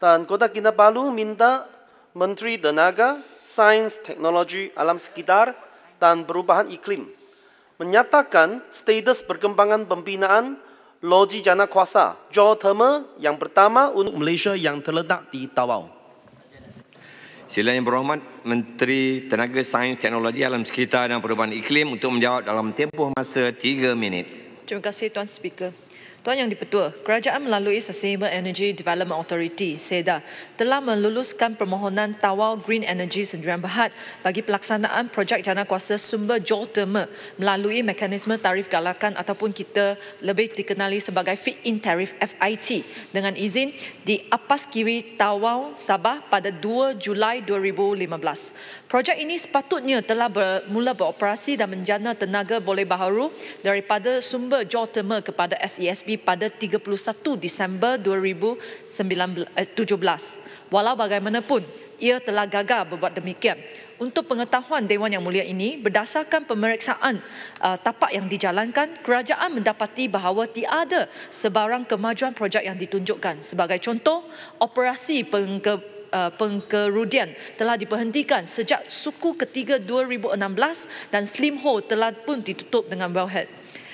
Dan Kota Kinabalu minta Menteri Tenaga, Sains, Teknologi, Alam Sekitar dan Perubahan Iklim menyatakan status perkembangan pembinaan loji jana kuasa geothermal yang pertama untuk Malaysia yang terletak di Tawau. Sila yang berhormat Menteri Tenaga Sains Teknologi Alam Sekitar dan Perubahan Iklim untuk menjawab dalam tempoh masa 3 minit. Terima kasih Tuan Speaker. Tuan Yang di Kerajaan melalui Sustainable Energy Development Authority, SEDA, telah meluluskan permohonan Tawau Green Energy Sendirian Berhad bagi pelaksanaan projek jana kuasa sumber geothermal melalui mekanisme tarif galakan ataupun kita lebih dikenali sebagai Fit-in Tarif FIT dengan izin di Apas Kiwi Tawau, Sabah pada 2 Julai 2015. Projek ini sepatutnya telah bermula beroperasi dan menjana tenaga boleh baharu daripada sumber geothermal kepada SES e PSB pada 31 Disember 2017. Walau bagaimanapun, ia telah gagal berbuat demikian. Untuk pengetahuan Dewan Yang Mulia ini, berdasarkan pemeriksaan uh, tapak yang dijalankan, kerajaan mendapati bahawa tiada sebarang kemajuan projek yang ditunjukkan. Sebagai contoh, operasi pengke, uh, pengkerudian telah diperhentikan sejak suku ketiga 2016 dan slim hole telah pun ditutup dengan wellhead.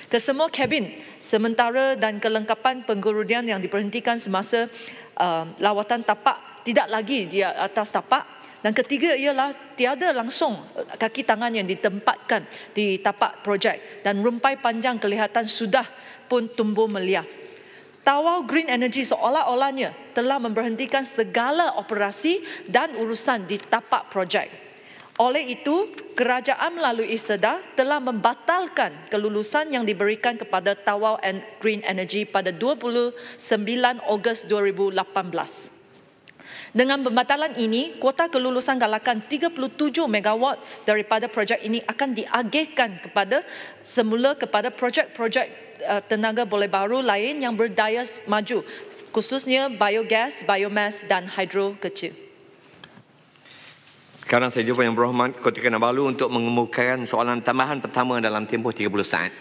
Kesemua kabin sementara dan kelengkapan pengurudian yang diperhentikan semasa uh, lawatan tapak tidak lagi di atas tapak dan ketiga ialah tiada langsung uh, kaki tangan yang ditempatkan di tapak projek dan rumpai panjang kelihatan sudah pun tumbuh melia. Tawau Green Energy seolah-olahnya telah memberhentikan segala operasi dan urusan di tapak projek. Oleh itu, kerajaan melalui Seda telah membatalkan kelulusan yang diberikan kepada Tawau and Green Energy pada 29 Ogos 2018. Dengan pembatalan ini, kuota kelulusan galakan 37 MW daripada projek ini akan diagihkan kepada semula kepada projek-projek eh, tenaga boleh baru lain yang berdaya maju, khususnya biogas, biomass dan hidro kecil. Sekarang saya jumpa yang berhormat Ketua Kinabalu untuk mengemukakan soalan tambahan pertama dalam tempoh 30 saat.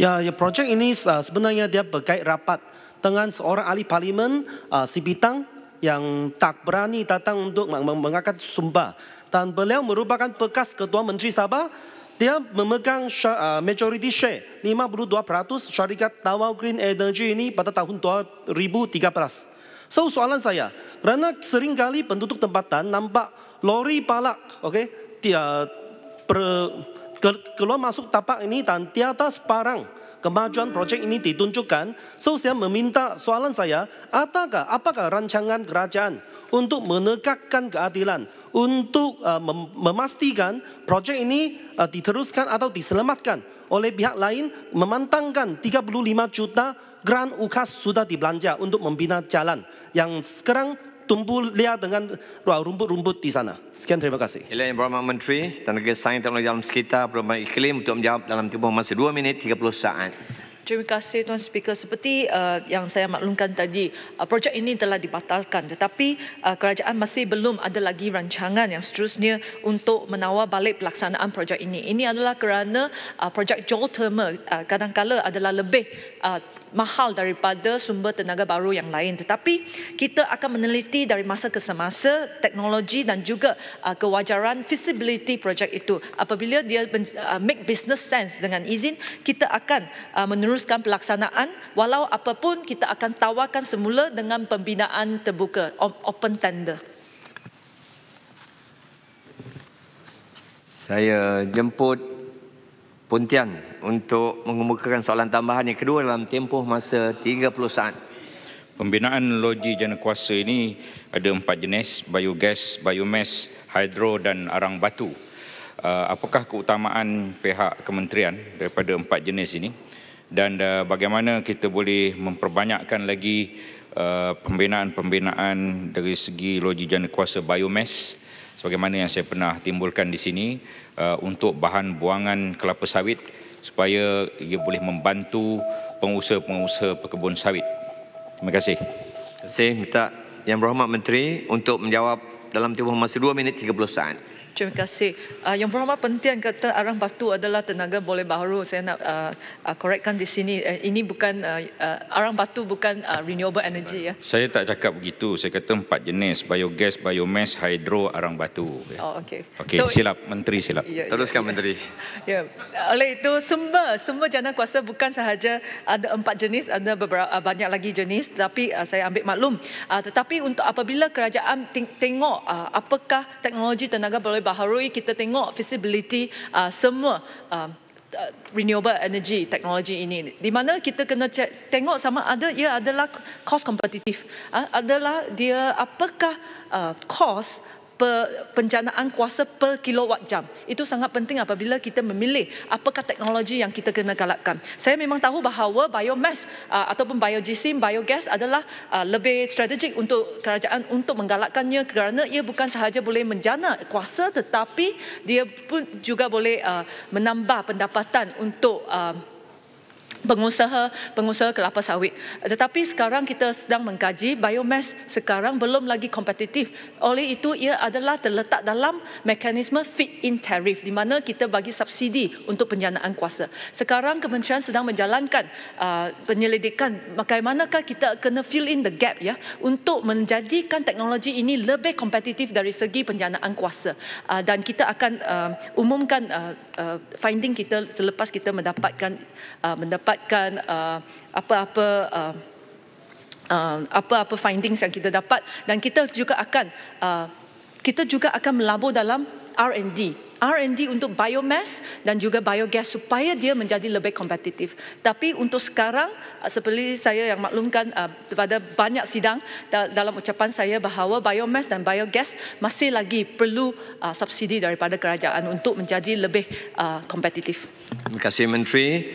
Ya, ya projek ini uh, sebenarnya dia berkait rapat dengan seorang ahli parlimen uh, si Bitang yang tak berani datang untuk mengangkat sumpah dan beliau merupakan bekas ketua menteri Sabah dia memegang uh, majority share 52% syarikat Tawau Green Energy ini pada tahun 2013. So soalan saya, kerana seringkali penduduk tempatan nampak lori palak, okay? dia per, ke, keluar masuk tapak ini dan di atas parang kemajuan projek ini ditunjukkan. So saya meminta soalan saya, adakah apakah rancangan kerajaan untuk menegakkan keadilan, untuk uh, mem memastikan projek ini uh, diteruskan atau diselamatkan oleh pihak lain memantangkan 35 juta grand UKAS sudah dibelanja untuk membina jalan yang sekarang tumbuh liar dengan rumput-rumput di sana. Sekian terima kasih. Sila yang berhormat Menteri, Tenaga Sains Teknologi dalam Sekitar, Perubahan Iklim untuk menjawab dalam tempoh masa 2 minit 30 saat. Terima kasih Tuan Speaker. Seperti uh, yang saya maklumkan tadi, uh, projek ini telah dibatalkan tetapi uh, kerajaan masih belum ada lagi rancangan yang seterusnya untuk menawar balik pelaksanaan projek ini. Ini adalah kerana uh, projek geothermal uh, kadangkala adalah lebih uh, mahal daripada sumber tenaga baru yang lain tetapi kita akan meneliti dari masa ke semasa teknologi dan juga uh, kewajaran feasibility projek itu apabila dia uh, make business sense dengan izin kita akan uh, menerus teruskan pelaksanaan walau apapun kita akan tawarkan semula dengan pembinaan terbuka open tender. Saya jemput Puntian untuk mengemukakan soalan tambahan yang kedua dalam tempoh masa 30 saat. Pembinaan loji jana kuasa ini ada empat jenis, biogas, biomass, hidro dan arang batu. Uh, apakah keutamaan pihak kementerian daripada empat jenis ini? dan uh, bagaimana kita boleh memperbanyakkan lagi eh, pembinaan-pembinaan uh, dari segi logi jana kuasa biomass sebagaimana yang saya pernah timbulkan di sini uh, untuk bahan buangan kelapa sawit supaya ia boleh membantu pengusaha-pengusaha perkebun sawit. Terima kasih. Terima kasih. Minta Yang Berhormat Menteri untuk menjawab dalam tempoh masa 2 minit 30 saat. Terima kasih. Uh, yang berhormat pentian kata Arang Batu adalah tenaga boleh baru. Saya nak korekkan ah, ah, uh, uh, di sini. Uh, ini bukan uh, uh, Arang Batu bukan uh, renewable energy ya. Saya tak cakap begitu. Saya kata empat jenis biogas, biomass, hydro, Arang Batu. Ya. Oh okay. Okay so, silap menteri silap. Yeah, ya. Teruskan yeah. menteri. Yeah. Oleh itu semua semua jana kuasa bukan sahaja ada empat jenis ada beberapa banyak lagi jenis tapi uh, saya ambil maklum. Uh, tetapi untuk apabila kerajaan ting- tengok uh, apakah teknologi tenaga boleh baru diperbaharui kita tengok feasibility uh, semua um, renewable energy technology ini di mana kita kena cek, tengok sama ada ia adalah cost competitive uh, adalah dia apakah uh, cost per, penjanaan kuasa per kilowatt jam. Itu sangat penting apabila kita memilih apakah teknologi yang kita kena galakkan. Saya memang tahu bahawa biomass uh, ataupun biojisim, biogas adalah uh, lebih strategik untuk kerajaan untuk menggalakkannya kerana ia bukan sahaja boleh menjana kuasa tetapi dia pun juga boleh uh, menambah pendapatan untuk uh, pengusaha pengusaha kelapa sawit. Tetapi sekarang kita sedang mengkaji biomass sekarang belum lagi kompetitif. Oleh itu ia adalah terletak dalam mekanisme fit in tariff di mana kita bagi subsidi untuk penjanaan kuasa. Sekarang kementerian sedang menjalankan uh, penyelidikan bagaimanakah kita kena fill in the gap ya untuk menjadikan teknologi ini lebih kompetitif dari segi penjanaan kuasa. Uh, dan kita akan uh, umumkan uh, uh, finding kita selepas kita mendapatkan uh, mendapat dapatkan uh, apa-apa uh, uh, apa-apa findings yang kita dapat dan kita juga akan uh, kita juga akan melabur dalam R&D R&D untuk biomass dan juga biogas supaya dia menjadi lebih kompetitif. Tapi untuk sekarang uh, seperti saya yang maklumkan kepada uh, banyak sidang dalam ucapan saya bahawa biomass dan biogas masih lagi perlu uh, subsidi daripada kerajaan untuk menjadi lebih kompetitif. Terima kasih Menteri.